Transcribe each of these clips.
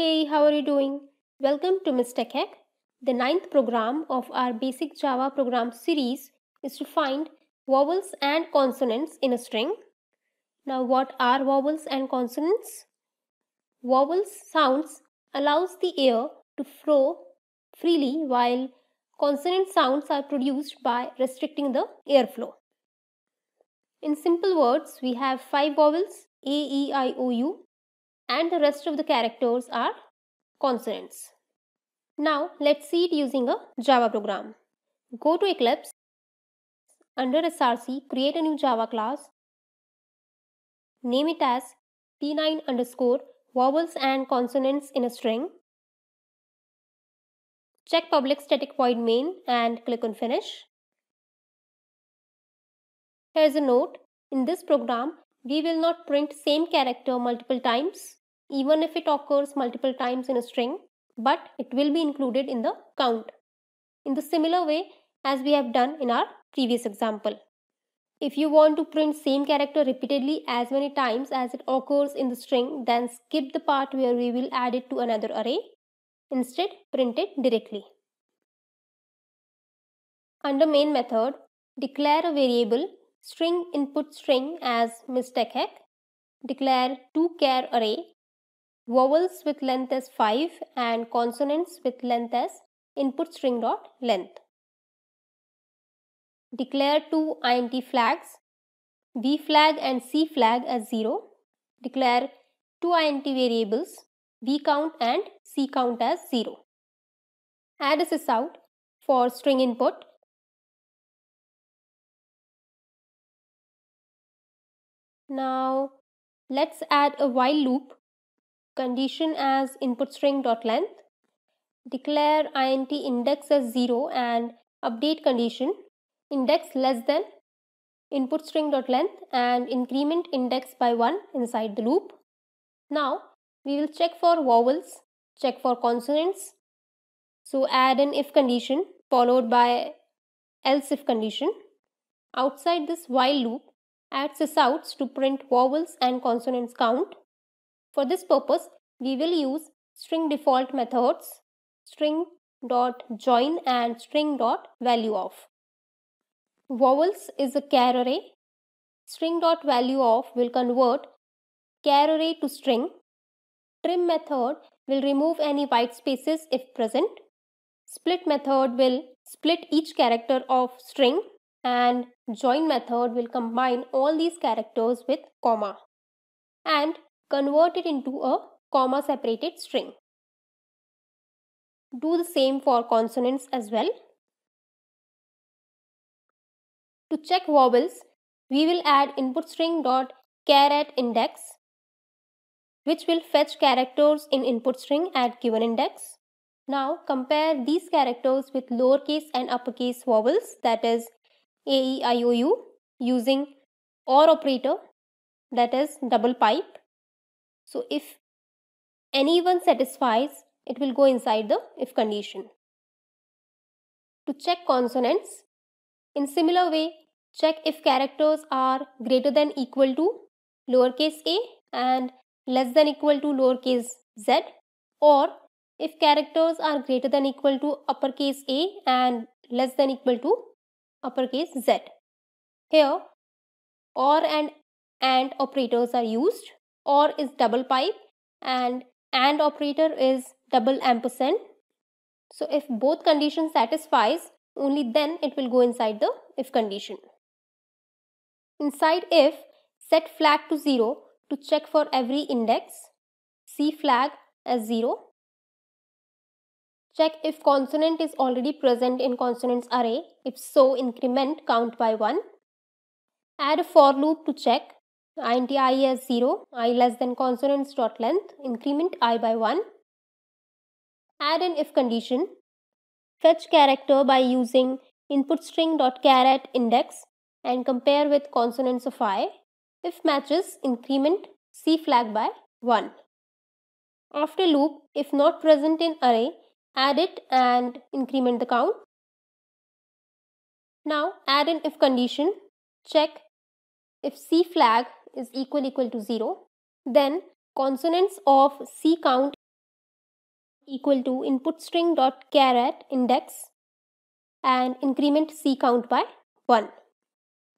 Hey, how are you doing? Welcome to Mr. Hack. The ninth program of our basic Java program series is to find vowels and consonants in a string. Now what are vowels and consonants? Vowels sounds allows the air to flow freely while consonant sounds are produced by restricting the airflow. In simple words, we have five vowels A, E, I, O, U and the rest of the characters are consonants. Now let's see it using a Java program. Go to Eclipse, under SRC create a new Java class, name it as p9 underscore vowels and consonants in a string. Check public static void main and click on finish. Here's a note, in this program we will not print same character multiple times even if it occurs multiple times in a string, but it will be included in the count. In the similar way as we have done in our previous example. If you want to print same character repeatedly as many times as it occurs in the string, then skip the part where we will add it to another array. Instead, print it directly. Under main method, declare a variable string input string as mistake hack, declare two char array vowels with length as 5 and consonants with length as input string dot length. Declare two INT flags v flag and C flag as 0. Declare two INT variables v count and C count as 0. Add a sysout for string input Now let's add a while loop condition as input string dot length. Declare int index as 0 and update condition index less than input string dot length and increment index by 1 inside the loop. Now we will check for vowels, check for consonants. So add an if condition followed by else if condition. Outside this while loop, add sysouts to print vowels and consonants count. For this purpose, we will use string default methods string.join and string.valueOf. Vowels is a char array. String.valueOf will convert char array to string. Trim method will remove any white spaces if present. Split method will split each character of string and join method will combine all these characters with comma. And convert it into a comma separated string. Do the same for consonants as well. To check vowels, we will add input string dot caret index which will fetch characters in input string at given index. Now compare these characters with lowercase and uppercase vowels that is a e i o u using OR operator that is double pipe. So if any one satisfies, it will go inside the if condition. To check consonants, in similar way, check if characters are greater than equal to lowercase a and less than equal to lowercase z or if characters are greater than equal to uppercase a and less than equal to uppercase z. Here, or and and operators are used or is double pipe and and operator is double ampersand. So if both conditions satisfies only then it will go inside the if condition. Inside if set flag to 0 to check for every index C flag as 0. Check if consonant is already present in consonants array. If so, increment count by 1. Add a for loop to check int i as 0, i less than consonants dot length, increment i by 1. Add an if condition. Fetch character by using input string dot caret index and compare with consonants of i. If matches, increment c flag by 1. After loop, if not present in array, add it and increment the count. Now add an if condition, check if c flag is equal equal to 0, then consonants of C count equal to input string dot caret index and increment C count by 1.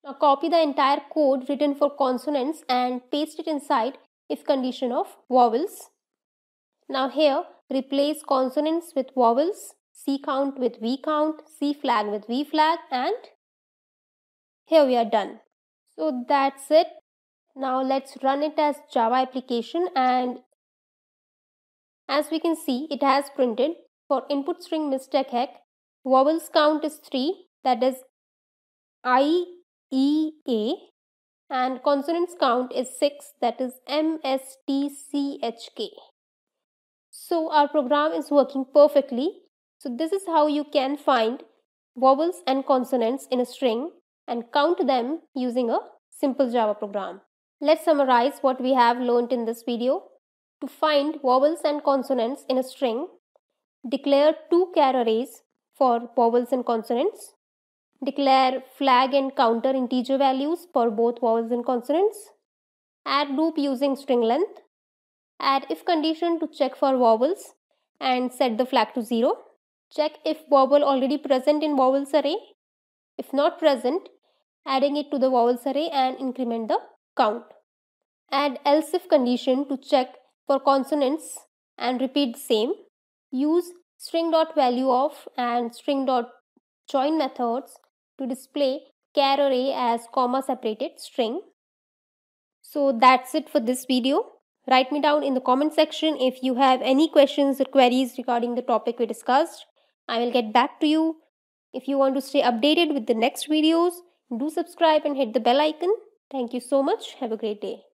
Now copy the entire code written for consonants and paste it inside if condition of vowels. Now here replace consonants with vowels, C count with V count, C flag with V flag and here we are done. So that's it. Now let's run it as Java application and as we can see it has printed for input string Mr. Heck, vowels count is 3 that is I E A and consonants count is 6 that is M S T C H K. So our program is working perfectly. So this is how you can find vowels and consonants in a string and count them using a simple Java program. Let's summarize what we have learned in this video. To find vowels and consonants in a string, declare two char arrays for vowels and consonants. Declare flag and counter integer values for both vowels and consonants. Add loop using string length. Add if condition to check for vowels and set the flag to 0. Check if vowel already present in vowels array. If not present, adding it to the vowels array and increment the count. Add else if condition to check for consonants and repeat the same. Use string dot value of and string dot join methods to display char array as comma separated string. So that's it for this video. Write me down in the comment section if you have any questions or queries regarding the topic we discussed. I will get back to you. If you want to stay updated with the next videos, do subscribe and hit the bell icon. Thank you so much. Have a great day.